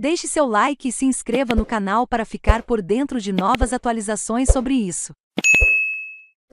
Deixe seu like e se inscreva no canal para ficar por dentro de novas atualizações sobre isso.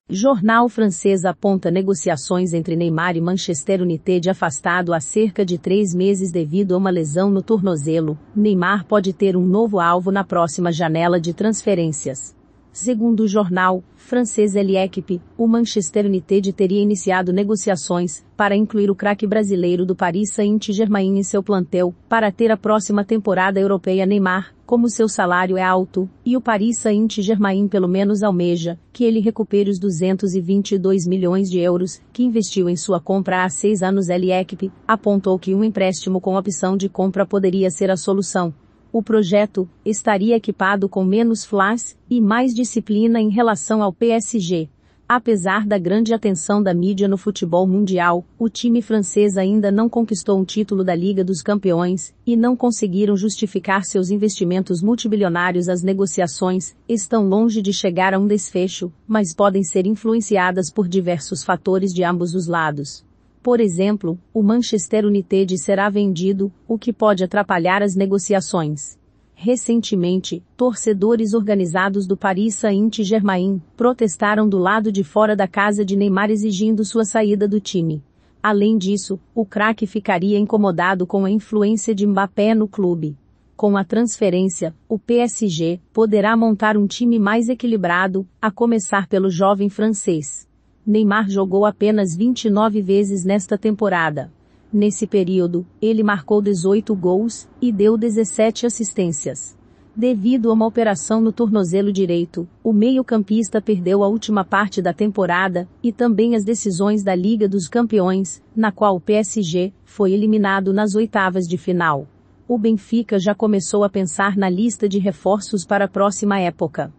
Jornal francês aponta negociações entre Neymar e Manchester United afastado há cerca de três meses devido a uma lesão no tornozelo. Neymar pode ter um novo alvo na próxima janela de transferências. Segundo o jornal francês L'Equipe, o Manchester United teria iniciado negociações para incluir o craque brasileiro do Paris Saint-Germain em seu plantel para ter a próxima temporada europeia Neymar, como seu salário é alto e o Paris Saint-Germain pelo menos almeja que ele recupere os 222 milhões de euros que investiu em sua compra há seis anos. L'Equipe apontou que um empréstimo com opção de compra poderia ser a solução o projeto estaria equipado com menos flash e mais disciplina em relação ao PSG. Apesar da grande atenção da mídia no futebol mundial, o time francês ainda não conquistou um título da Liga dos Campeões e não conseguiram justificar seus investimentos multibilionários. As negociações estão longe de chegar a um desfecho, mas podem ser influenciadas por diversos fatores de ambos os lados. Por exemplo, o Manchester United será vendido, o que pode atrapalhar as negociações. Recentemente, torcedores organizados do Paris Saint-Germain protestaram do lado de fora da casa de Neymar exigindo sua saída do time. Além disso, o craque ficaria incomodado com a influência de Mbappé no clube. Com a transferência, o PSG poderá montar um time mais equilibrado, a começar pelo jovem francês. Neymar jogou apenas 29 vezes nesta temporada. Nesse período, ele marcou 18 gols e deu 17 assistências. Devido a uma operação no tornozelo direito, o meio-campista perdeu a última parte da temporada e também as decisões da Liga dos Campeões, na qual o PSG foi eliminado nas oitavas de final. O Benfica já começou a pensar na lista de reforços para a próxima época.